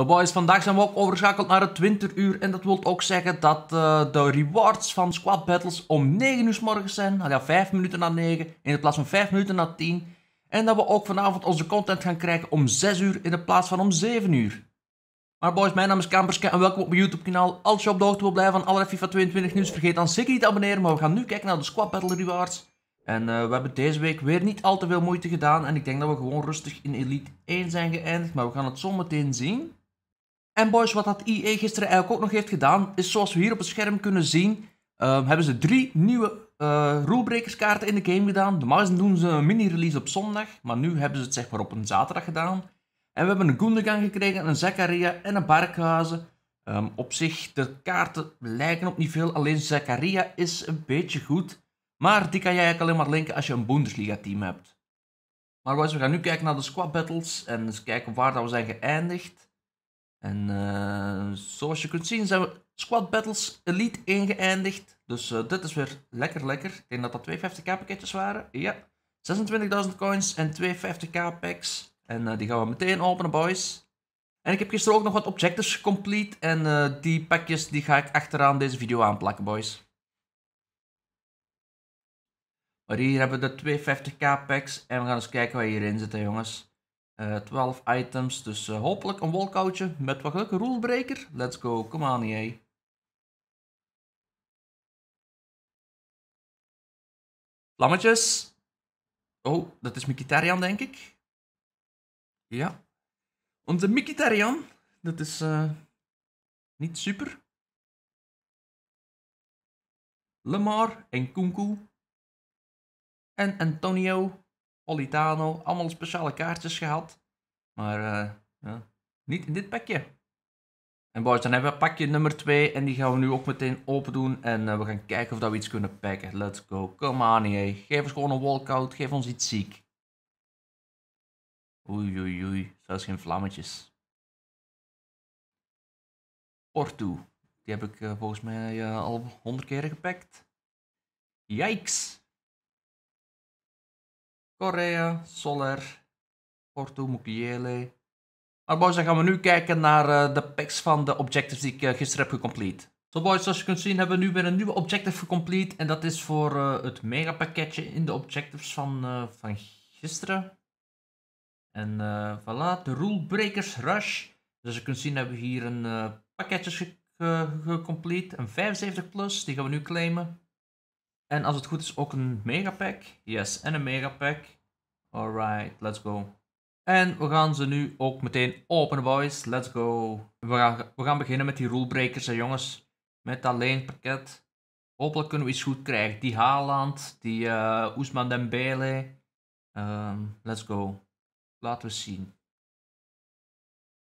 Nou, boys, vandaag zijn we ook overgeschakeld naar het winteruur. En dat wil ook zeggen dat eh, de rewards van squad battles om 9 uur s morgens zijn. Nou 5 minuten na 9 in plaats van 5 minuten na 10. En dat we ook vanavond onze content gaan krijgen om 6 uur in plaats van om 7 uur. Maar boys, mijn naam is Kamperske en welkom op mijn YouTube kanaal. Als je op de hoogte wil blijven van alle FIFA 22 nieuws, vergeet dan zeker niet te abonneren. Maar we gaan nu kijken naar de squad battle rewards. En eh, we hebben deze week weer niet al te veel moeite gedaan. En ik denk dat we gewoon rustig in Elite 1 zijn geëindigd. Maar we gaan het zo meteen zien. En boys, wat dat IE gisteren eigenlijk ook nog heeft gedaan, is zoals we hier op het scherm kunnen zien, ehm, hebben ze drie nieuwe uh, rulebrekerskaarten in de game gedaan. De Normaal doen ze een mini-release op zondag, maar nu hebben ze het zeg maar op een zaterdag gedaan. En we hebben een Gundogan gekregen, een Zakaria en een Barkhuizen. Ehm, op zich, de kaarten lijken op niet veel, alleen Zakaria is een beetje goed. Maar die kan je eigenlijk alleen maar linken als je een Bundesliga-team hebt. Maar boys, we gaan nu kijken naar de squad battles en eens kijken waar dat we zijn geëindigd. En eh, zoals je kunt zien zijn we Squad Battles Elite 1 geëindigd. Dus eh, dit is weer lekker lekker. Ik denk dat dat 250k pakketjes waren. Ja. 26.000 coins en 250k packs. En eh, die gaan we meteen openen boys. En ik heb gisteren ook nog wat objectives complete. En die pakjes die ga ik achteraan deze video aanplakken boys. Maar hier hebben we de 250k packs. En we gaan eens kijken wat hierin zitten jongens. 12 eh, items, dus eh, hopelijk een walkoutje met wat geluk. Rulebreaker, let's go, come on EA. Vlammetjes. Oh, dat is Mikitarian denk ik. Ja. Onze Mikitarian, dat is eh, niet super. Lamar en Kunku. En Antonio Politano, allemaal speciale kaartjes gehad. Maar eh, ja, niet in dit pakje. En boys, dan hebben we pakje nummer 2 en die gaan we nu ook meteen open doen. En eh, we gaan kijken of dat we iets kunnen pakken. Let's go. Come on, hey. Eh. Geef ons gewoon een walkout, geef ons iets ziek. Oei, oei, oei. Zelfs geen vlammetjes. Orto, Die heb ik volgens mij al honderd keer gepakt. Yikes. Korea, Soler, Porto, Mukiele. Maar boys, dan gaan we nu kijken naar eh, de packs van de objectives die ik eh, gisteren heb gecomplete. Zo so boys, zoals je kunt zien hebben we nu weer een nieuwe objective gecomplete. En dat is voor eh, het mega pakketje in de objectives van, van gisteren. En voilà, de rulebreakers rush. Dus je kunt zien hebben we hier een pakketje gecomplete. een 75 plus, die gaan we nu claimen. En als het goed is ook een megapack. Yes, en een megapack. Alright, let's go. En we gaan ze nu ook meteen openen, boys. Let's go. We gaan, we gaan beginnen met die rulebreakers, hè, jongens. Met dat leenpakket. Hopelijk kunnen we iets goed krijgen. Die Haaland, die uh, eh, Oesman Dembele. Um, let's go. Laten we zien.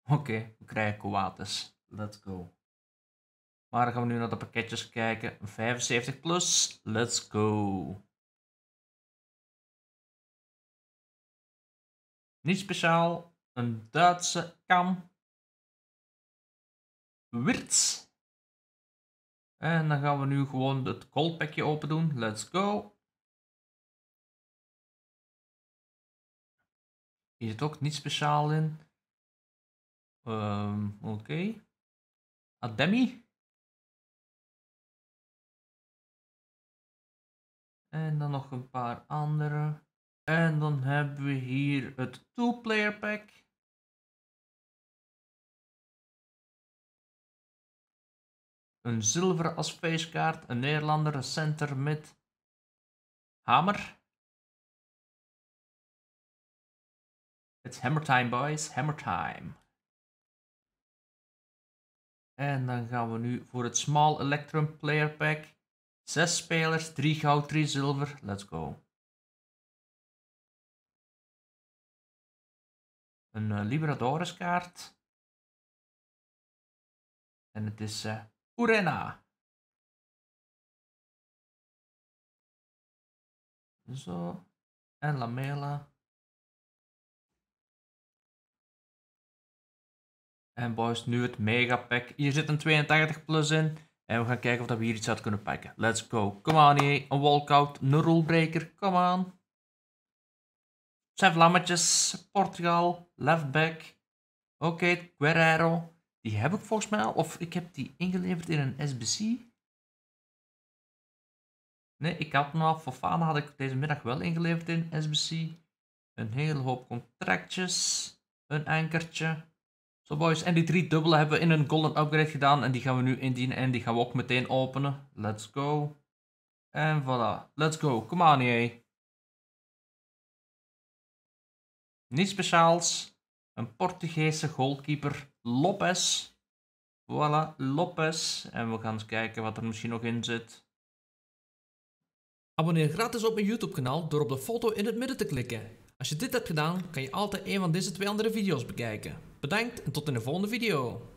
Oké, we krijgen Coates. Let's go. Maar dan gaan we nu naar de pakketjes kijken. 75 plus. Let's go. Niet speciaal. Een Duitse kam. Wirts. En dan gaan we nu gewoon het coldpackje open doen. Let's go. Hier zit ook niet speciaal in. Ehm, oké. Ademi. En dan nog een paar andere. En dan hebben we hier het two-player pack. Een zilveren als kaart. een Nederlander, een center met Hammer. It's hammer time boys, hammer time. En dan gaan we nu voor het Small Electrum Player Pack. Zes spelers, drie goud, drie zilver. Let's go. Een uh, eh, kaart. En het is Orena. Eh, Zo. En Lamela. En boys, nu het megapack. Hier zit een 82 plus in. En we gaan kijken of dat we hier iets uit kunnen pakken. Let's go. Come on, e Een walkout. Een rulebreaker. Come on. Zijn vlammetjes. Portugal. Left back. Oké, okay, Guerrero. Die heb ik volgens mij al. Of ik heb die ingeleverd in een SBC. Nee, ik had al. Fofana had ik deze middag wel ingeleverd in SBC. Een hele hoop contractjes. Een ankertje. Zo boys, en die drie dubbele hebben we in een golden upgrade gedaan. En die gaan we nu indienen en die gaan we ook meteen openen. Let's go. En voilà, let's go. Kom e aan, jee. Niets speciaals. Een Portugese goalkeeper, Lopes. Voilà, Lopes. En we gaan eens kijken wat er misschien nog in zit. Abonneer gratis op mijn YouTube kanaal door op de foto in het midden te klikken. Als je dit hebt gedaan, kan je altijd een van deze twee andere video's bekijken. Bedankt en tot in de volgende video.